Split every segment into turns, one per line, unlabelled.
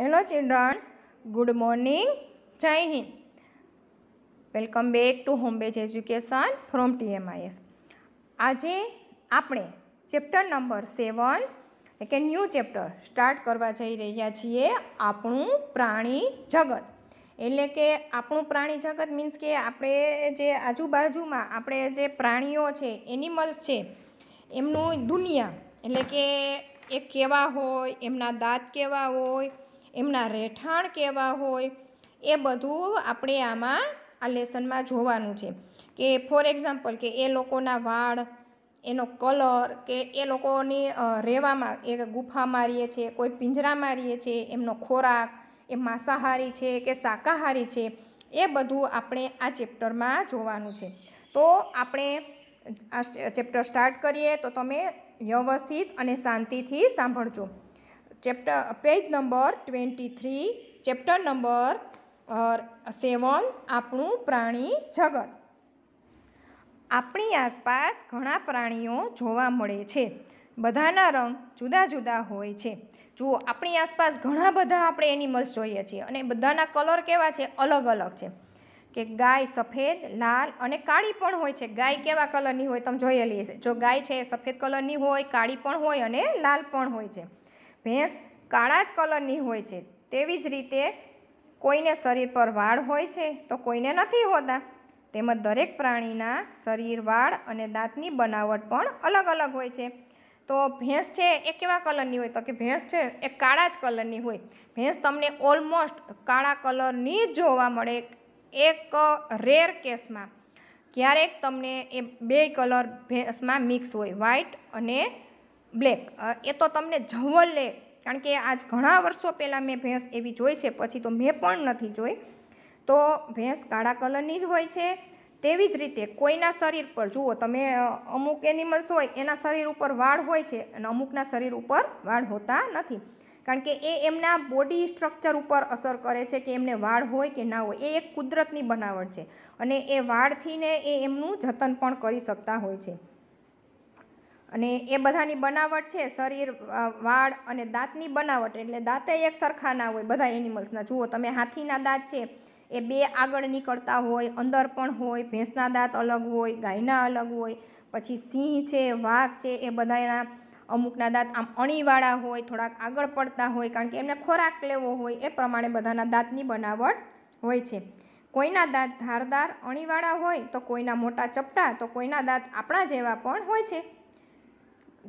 hello children's good morning Jai Hind welcome back to home બેજ education from TMIS આજે આપણે chapter number સેવન કે new chapter start કરવા જઈ રહ્યા છીએ આપણું પ્રાણી જગત એટલે કે આપણું પ્રાણી જગત મીન્સ કે આપણે જે આજુબાજુમાં આપણે જે પ્રાણીઓ છે એનિમલ્સ છે એમનું દુનિયા એટલે કે એ કેવા હોય એમના દાંત કેવા હોય એમના રહેઠાણ કેવા હોય એ બધું આપણે આમાં આ લેસનમાં જોવાનું છે કે ફોર એક્ઝામ્પલ કે એ લોકોના વાળ એનો કલર કે એ લોકોની રહેવામાં એ ગુફા મારીએ છે કોઈ પિંજરા મારીએ છે એમનો ખોરાક એ માંસાહારી છે કે શાકાહારી છે એ બધું આપણે આ ચેપ્ટરમાં જોવાનું છે તો આપણે આ ચેપ્ટર સ્ટાર્ટ કરીએ તો તમે વ્યવસ્થિત અને શાંતિથી સાંભળજો chapter page number twenty three chapter number seven આપણું પ્રાણી જગત આપણી આસપાસ ઘણા પ્રાણીઓ જોવા મળે છે બધાના રંગ જુદા જુદા હોય છે જુઓ આપણી આસપાસ ઘણા બધા આપણે એનિમલ્સ જોઈએ છીએ અને બધાના કલર કેવા છે અલગ અલગ છે કે ગાય સફેદ લાલ અને કાળી પણ હોય છે ગાય કેવા કલરની હોય તમે જોયેલી હશે જો ગાય છે એ સફેદ કલરની હોય કાળી પણ હોય અને લાલ પણ હોય છે ભેંસ કાળા જ કલરની હોય છે તેવી જ રીતે કોઈને શરીર પર વાળ હોય છે તો કોઈને નથી હોતા તેમજ દરેક પ્રાણીના શરીર વાળ અને દાંતની બનાવટ પણ અલગ અલગ હોય છે તો ભેંસ છે એ કેવા કલરની હોય તો કે ભેંસ છે એ કાળા જ કલરની હોય ભેંસ તમને ઓલમોસ્ટ કાળા કલરની જ જોવા મળે એક રેર કેસમાં ક્યારેક તમને એ બે કલર ભેંસમાં મિક્સ હોય વ્હાઇટ અને બ્લેક એ તો તમને જવલ લે કારણ કે આજ ઘણા વર્ષો પહેલાં મેં ભેંસ એવી જોઈ છે પછી તો મેં પણ નથી જોઈ તો ભેંસ કાળા કલરની જ હોય છે તેવી જ રીતે કોઈના શરીર પર જુઓ તમે અમુક એનિમલ્સ હોય એના શરીર ઉપર વાળ હોય છે અને અમુકના શરીર ઉપર વાળ હોતા નથી કારણ કે એ એમના બોડી સ્ટ્રક્ચર ઉપર અસર કરે છે કે એમને વાળ હોય કે ના હોય એ એક કુદરતની બનાવટ છે અને એ વાળથીને એ એમનું જતન પણ કરી શકતા હોય છે અને એ બધાની બનાવટ છે શરીર વાળ અને દાંતની બનાવટ એટલે દાંતે એક સરખા ના હોય બધા એનિમલ્સના જુઓ તમે હાથીના દાંત છે એ બે આગળ નીકળતા હોય અંદર પણ હોય ભેંસના દાંત અલગ હોય ગાયના અલગ હોય પછી સિંહ છે વાઘ છે એ બધાના અમુકના દાંત આમ અણીવાળા હોય થોડાક આગળ પડતા હોય કારણ કે એમને ખોરાક લેવો હોય એ પ્રમાણે બધાના દાંતની બનાવટ હોય છે કોઈના દાંત ધારદાર અણીવાળા હોય તો કોઈના મોટા ચપટા તો કોઈના દાંત આપણા જેવા પણ હોય છે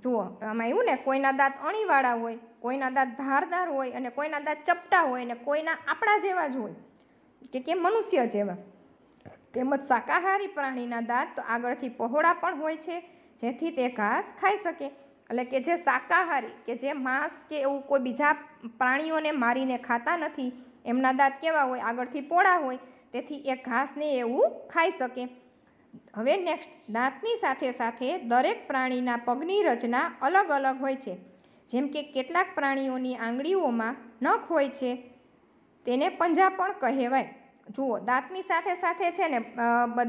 જુઓ આમાં એવું ને કોઈના દાંત અણીવાળા હોય કોઈના દાંત ધારદાર હોય અને કોઈના દાંત ચપટા હોય અને કોઈના આપણા જેવા જ હોય કે કે મનુષ્ય જેવા તેમજ શાકાહારી પ્રાણીના દાંત તો આગળથી પહોળા પણ હોય છે જેથી તે ઘાસ ખાઈ શકે એટલે કે જે શાકાહારી કે જે માંસ કે એવું કોઈ બીજા પ્રાણીઓને મારીને ખાતા નથી એમના દાંત કેવા હોય આગળથી પોળા હોય તેથી એ ઘાસને એવું ખાઈ શકે હવે નેક્સ્ટ દાંતની સાથે સાથે દરેક પ્રાણીના પગની રચના અલગ અલગ હોય છે જેમ કે કેટલાક પ્રાણીઓની આંગળીઓમાં નખ હોય છે તેને પંજા પણ કહેવાય જુઓ દાંતની સાથે સાથે છે ને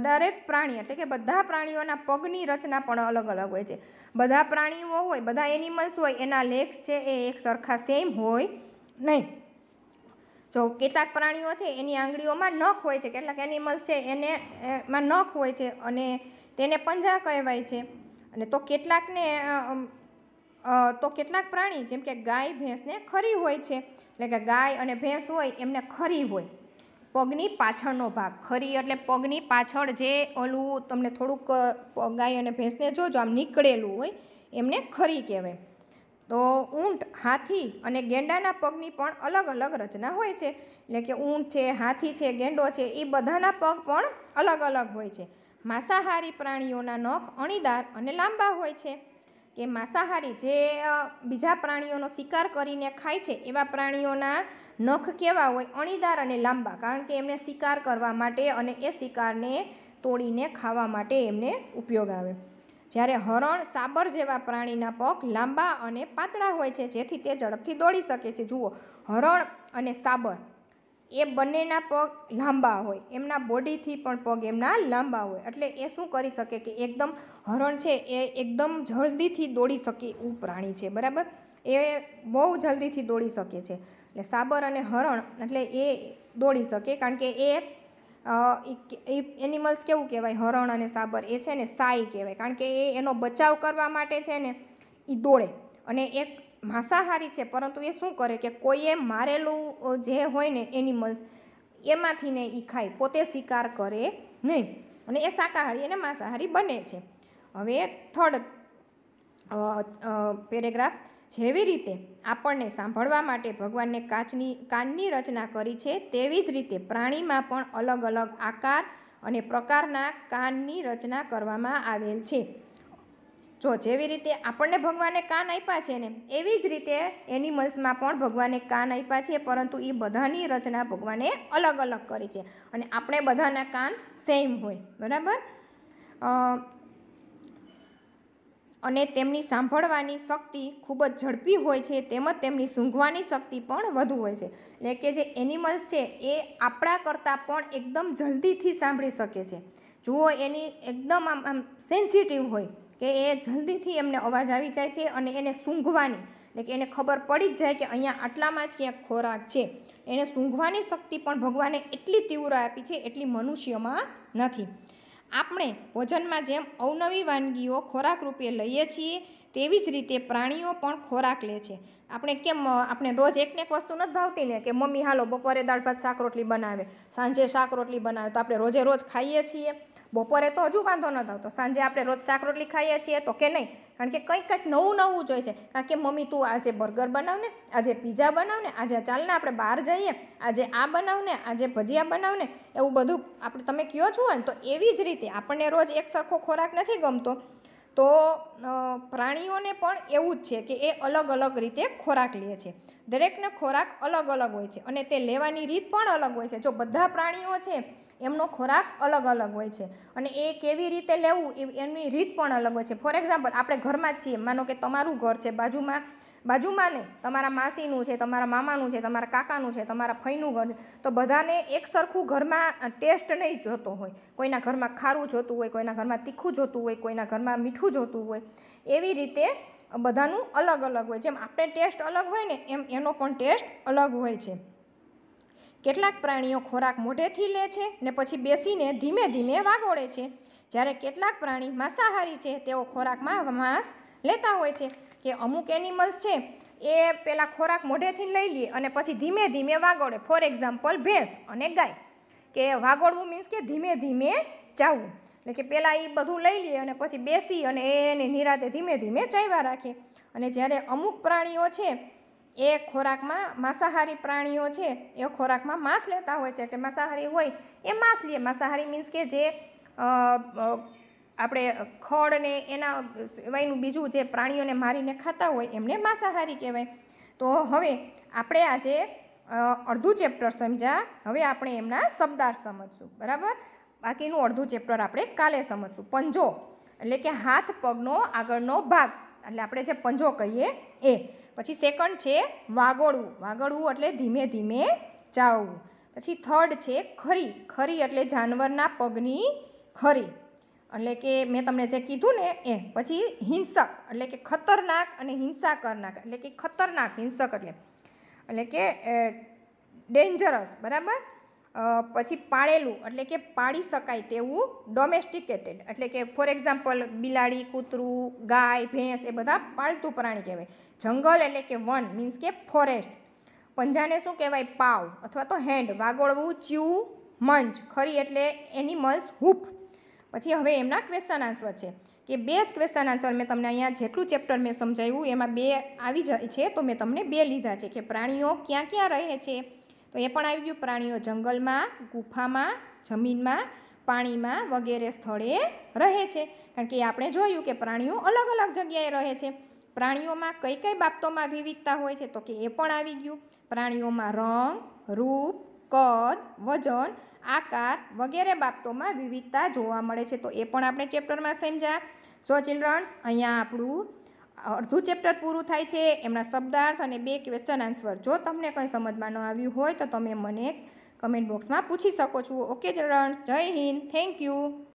દરેક પ્રાણી એટલે કે બધા પ્રાણીઓના પગની રચના પણ અલગ અલગ હોય છે બધા પ્રાણીઓ હોય બધા એનિમલ્સ હોય એના લેગ્સ છે એ એક સરખા સેમ હોય નહીં જો કેટલાક પ્રાણીઓ છે એની આંગળીઓમાં નખ હોય છે કેટલાક એનિમલ્સ છે એને એમાં નખ હોય છે અને તેને પંજા કહેવાય છે અને તો કેટલાકને તો કેટલાક પ્રાણી જેમ કે ગાય ભેંસને ખરી હોય છે એટલે કે ગાય અને ભેંસ હોય એમને ખરી હોય પગની પાછળનો ભાગ ખરી એટલે પગની પાછળ જે ઓલું તમને થોડુંક ગાય અને ભેંસને જોજો આમ નીકળેલું હોય એમને ખરી કહેવાય તો ઊંટ હાથી અને ગેંડાના પગની પણ અલગ અલગ રચના હોય છે એટલે કે ઊંટ છે હાથી છે ગેંડો છે એ બધાના પગ પણ અલગ અલગ હોય છે માંસાહારી પ્રાણીઓના નખ અણીદાર અને લાંબા હોય છે કે માંસાહારી જે બીજા પ્રાણીઓનો શિકાર કરીને ખાય છે એવા પ્રાણીઓના નખ કેવા હોય અણીદાર અને લાંબા કારણ કે એમને શિકાર કરવા માટે અને એ શિકારને તોડીને ખાવા માટે એમને ઉપયોગ આવે જ્યારે હરણ સાબર જેવા પ્રાણીના પગ લાંબા અને પાતળા હોય છે જેથી તે ઝડપથી દોડી શકે છે જુઓ હરણ અને સાબર એ બંનેના પગ લાંબા હોય એમના બોડીથી પણ પગ એમના લાંબા હોય એટલે એ શું કરી શકે કે એકદમ હરણ છે એ એકદમ જલ્દીથી દોડી શકે એવું પ્રાણી છે બરાબર એ બહુ જલ્દીથી દોડી શકે છે એટલે સાબર અને હરણ એટલે એ દોડી શકે કારણ કે એ એનિમલ્સ કેવું કહેવાય હરણ અને સાબર એ છે ને સાઈ કહેવાય કારણ કે એ એનો બચાવ કરવા માટે છે ને એ દોડે અને એક માંસાહારી છે પરંતુ એ શું કરે કે કોઈએ મારેલું જે હોય ને એનિમલ્સ એમાંથી ને એ ખાય પોતે શિકાર કરે નહીં અને એ શાકાહારી અને માંસાહારી બને છે હવે થર્ડ પેરેગ્રાફ જેવી રીતે આપણને સાંભળવા માટે ભગવાને કાચની કાનની રચના કરી છે તેવી જ રીતે પ્રાણીમાં પણ અલગ અલગ આકાર અને પ્રકારના કાનની રચના કરવામાં આવેલ છે જો જેવી રીતે આપણને ભગવાને કાન આપ્યા છે ને એવી જ રીતે એનિમલ્સમાં પણ ભગવાને કાન આપ્યા છે પરંતુ એ બધાની રચના ભગવાને અલગ અલગ કરી છે અને આપણે બધાના કાન સેમ હોય બરાબર અને તેમની સાંભળવાની શક્તિ ખૂબ જ ઝડપી હોય છે તેમજ તેમની સૂંઘવાની શક્તિ પણ વધુ હોય છે એટલે કે જે એનિમલ્સ છે એ આપણા કરતાં પણ એકદમ જલ્દીથી સાંભળી શકે છે જુઓ એની એકદમ આમ આમ સેન્સિટિવ હોય કે એ જલ્દીથી એમને અવાજ આવી જાય છે અને એને સૂંઘવાની એટલે કે એને ખબર પડી જ જાય કે અહીંયા આટલામાં જ ક્યાંક ખોરાક છે એને સૂંઘવાની શક્તિ પણ ભગવાને એટલી તીવ્ર આપી છે એટલી મનુષ્યમાં નથી આપણે ભોજનમાં જેમ અવનવી વાનગીઓ ખોરાક રૂપે લઈએ છીએ તેવી જ રીતે પ્રાણીઓ પણ ખોરાક લે છે આપણે કેમ આપણે રોજ એકને એક વસ્તુ નથી ભાવતી ને કે મમ્મી હાલો બપોરે દાળ ભાત શાક રોટલી બનાવે સાંજે શાક રોટલી બનાવે તો આપણે રોજે રોજ ખાઈએ છીએ બપોરે તો હજુ વાંધો ન આવતો સાંજે આપણે રોજ શાક રોટલી ખાઈએ છીએ તો કે નહીં કારણ કે કંઈક કંઈક નવું નવું જોઈએ છે કારણ કે મમ્મી તું આજે બર્ગર બનાવને આજે પીઝા બનાવને આજે ચાલને આપણે બહાર જઈએ આજે આ બનાવને આજે ભજીયા બનાવને એવું બધું આપણે તમે કહો છો ને તો એવી જ રીતે આપણને રોજ એક સરખો ખોરાક નથી ગમતો તો પ્રાણીઓને પણ એવું જ છે કે એ અલગ અલગ રીતે ખોરાક લે છે દરેકને ખોરાક અલગ અલગ હોય છે અને તે લેવાની રીત પણ અલગ હોય છે જો બધા પ્રાણીઓ છે એમનો ખોરાક અલગ અલગ હોય છે અને એ કેવી રીતે લેવું એ એમની રીત પણ અલગ હોય છે ફોર એક્ઝામ્પલ આપણે ઘરમાં જ છીએ માનો કે તમારું ઘર છે બાજુમાં બાજુમાં ને તમારા માસીનું છે તમારા મામાનું છે તમારા કાકાનું છે તમારા ફઈનું ઘર છે તો બધાને એક સરખું ઘરમાં ટેસ્ટ નહીં જોતો હોય કોઈના ઘરમાં ખારું જોતું હોય કોઈના ઘરમાં તીખું જોતું હોય કોઈના ઘરમાં મીઠું જોતું હોય એવી રીતે બધાનું અલગ અલગ હોય જેમ આપણે ટેસ્ટ અલગ હોય ને એમ એનો પણ ટેસ્ટ અલગ હોય છે કેટલાક પ્રાણીઓ ખોરાક મોઢેથી લે છે ને પછી બેસીને ધીમે ધીમે વાગોળે છે જ્યારે કેટલાક પ્રાણી માંસાહારી છે તેઓ ખોરાકમાં માંસ લેતા હોય છે કે અમુક એનિમલ્સ છે એ પેલા ખોરાક મોઢેથી લઈ લે અને પછી ધીમે ધીમે વાગોળે ફોર એક્ઝામ્પલ ભેંસ અને ગાય કે વાગોળવું મીન્સ કે ધીમે ધીમે ચાવવું એટલે કે પહેલાં એ બધું લઈ લે અને પછી બેસી અને એને નિરાતે ધીમે ધીમે ચાવવા રાખે અને જ્યારે અમુક પ્રાણીઓ છે એ ખોરાકમાં માંસાહારી પ્રાણીઓ છે એ ખોરાકમાં માંસ લેતા હોય છે કે માંસાહારી હોય એ માંસ લે માંસાહારી મીન્સ કે જે આપણે ખડ ને એના સિવાયનું બીજું જે પ્રાણીઓને મારીને ખાતા હોય એમને માંસાહારી કહેવાય તો હવે આપણે આજે અડધું ચેપ્ટર સમજ્યા હવે આપણે એમના શબ્દાર્થ સમજશું બરાબર બાકીનું અડધું ચેપ્ટર આપણે કાલે સમજશું પંજો એટલે કે હાથ પગનો આગળનો ભાગ એટલે આપણે જે પંજો કહીએ એ પછી સેકન્ડ છે વાગોળવું વાગળવું એટલે ધીમે ધીમે ચાવવું પછી થર્ડ છે ખરી ખરી એટલે જાનવરના પગની ખરી એટલે કે મેં તમને જે કીધું ને એ પછી હિંસક એટલે કે ખતરનાક અને હિંસા કરનાર એટલે કે ખતરનાક હિંસક એટલે એટલે કે ડેન્જરસ બરાબર પછી પાળેલું એટલે કે પાળી શકાય તેવું ડોમેસ્ટિકેટેડ એટલે કે ફોર એક્ઝામ્પલ બિલાડી કૂતરું ગાય ભેંસ એ બધા પાળતું પ્રાણી કહેવાય જંગલ એટલે કે વન મીન્સ કે ફોરેસ્ટ પંજાને શું કહેવાય પાવ અથવા તો હેન્ડ વાગોળવું ચ્યુ મંચ ખરી એટલે એનિમલ્સ હૂપ પછી હવે એમના ક્વેશ્ચન આન્સર છે કે બે જ ક્વેશ્ચન આન્સર મેં તમને અહીંયા જેટલું ચેપ્ટર મેં સમજાવ્યું એમાં બે આવી જાય છે તો મેં તમને બે લીધા છે કે પ્રાણીઓ ક્યાં ક્યાં રહે છે તો એ પણ આવી ગયું પ્રાણીઓ જંગલમાં ગુફામાં જમીનમાં પાણીમાં વગેરે સ્થળે રહે છે કારણ કે આપણે જોયું કે પ્રાણીઓ અલગ અલગ જગ્યાએ રહે છે પ્રાણીઓમાં કઈ કઈ બાબતોમાં વિવિધતા હોય છે તો કે એ પણ આવી ગયું પ્રાણીઓમાં રંગ રૂપ કદ વજન આકાર વગેરે બાબતોમાં વિવિધતા જોવા મળે છે તો એ પણ આપણે ચેપ્ટરમાં સમજ્યા સો ચિલ્ડ્રન્સ અહીંયા આપણું અડધું ચેપ્ટર પૂરું થાય છે એમના શબ્દાર્થ અને બે ક્વેશ્ચન આન્સર જો તમને કંઈ સમજમાં ન આવ્યું હોય તો તમે મને કમેન્ટ બોક્સમાં પૂછી શકો છો ઓકે ચિલ્ડ્રન્સ જય હિન્દ થેન્ક યુ